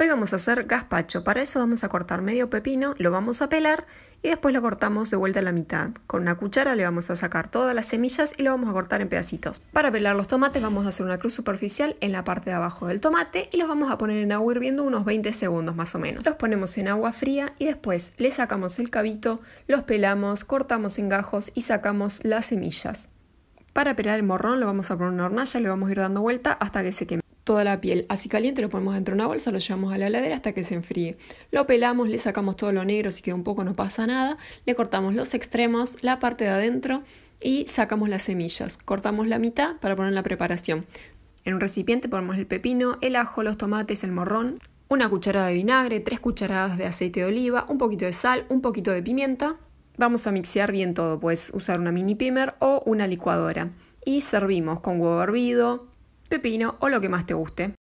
Hoy vamos a hacer gazpacho. Para eso vamos a cortar medio pepino, lo vamos a pelar y después lo cortamos de vuelta a la mitad. Con una cuchara le vamos a sacar todas las semillas y lo vamos a cortar en pedacitos. Para pelar los tomates vamos a hacer una cruz superficial en la parte de abajo del tomate y los vamos a poner en agua hirviendo unos 20 segundos más o menos. Los ponemos en agua fría y después le sacamos el cabito, los pelamos, cortamos en gajos y sacamos las semillas. Para pelar el morrón lo vamos a poner en una hornalla, le vamos a ir dando vuelta hasta que se queme toda la piel. Así caliente lo ponemos dentro de una bolsa, lo llevamos a la heladera hasta que se enfríe. Lo pelamos, le sacamos todo lo negro, si queda un poco no pasa nada. Le cortamos los extremos, la parte de adentro y sacamos las semillas. Cortamos la mitad para poner la preparación. En un recipiente ponemos el pepino, el ajo, los tomates, el morrón, una cucharada de vinagre, tres cucharadas de aceite de oliva, un poquito de sal, un poquito de pimienta. Vamos a mixear bien todo, puedes usar una mini pimer o una licuadora. Y servimos con huevo hervido, pepino o lo que más te guste.